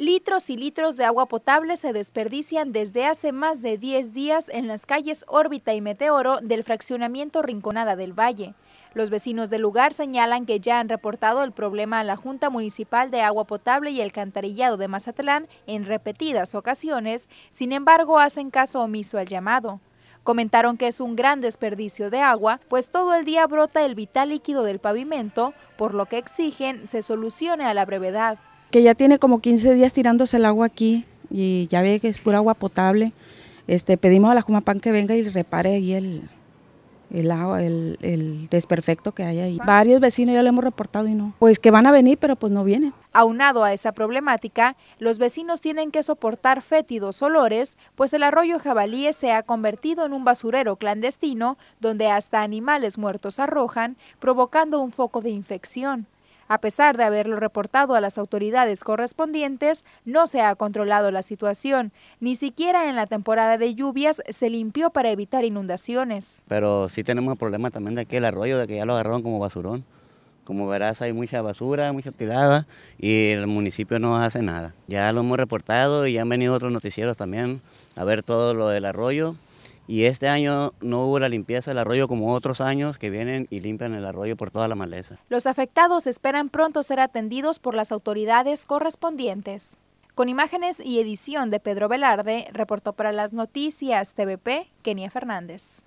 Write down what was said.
Litros y litros de agua potable se desperdician desde hace más de 10 días en las calles Órbita y Meteoro del fraccionamiento Rinconada del Valle. Los vecinos del lugar señalan que ya han reportado el problema a la Junta Municipal de Agua Potable y Alcantarillado de Mazatlán en repetidas ocasiones, sin embargo hacen caso omiso al llamado. Comentaron que es un gran desperdicio de agua, pues todo el día brota el vital líquido del pavimento, por lo que exigen se solucione a la brevedad que ya tiene como 15 días tirándose el agua aquí y ya ve que es pura agua potable. Este, pedimos a la Jumapán que venga y repare ahí el, el, agua, el, el desperfecto que hay ahí. Ah. Varios vecinos ya lo hemos reportado y no. Pues que van a venir, pero pues no vienen. Aunado a esa problemática, los vecinos tienen que soportar fétidos olores, pues el arroyo jabalí se ha convertido en un basurero clandestino donde hasta animales muertos arrojan, provocando un foco de infección. A pesar de haberlo reportado a las autoridades correspondientes, no se ha controlado la situación. Ni siquiera en la temporada de lluvias se limpió para evitar inundaciones. Pero sí tenemos el problema también de aquel el arroyo, de que ya lo agarraron como basurón. Como verás, hay mucha basura, mucha tirada y el municipio no hace nada. Ya lo hemos reportado y ya han venido otros noticieros también a ver todo lo del arroyo y este año no hubo la limpieza del arroyo como otros años que vienen y limpian el arroyo por toda la maleza. Los afectados esperan pronto ser atendidos por las autoridades correspondientes. Con imágenes y edición de Pedro Velarde, reportó para las noticias TVP Kenia Fernández.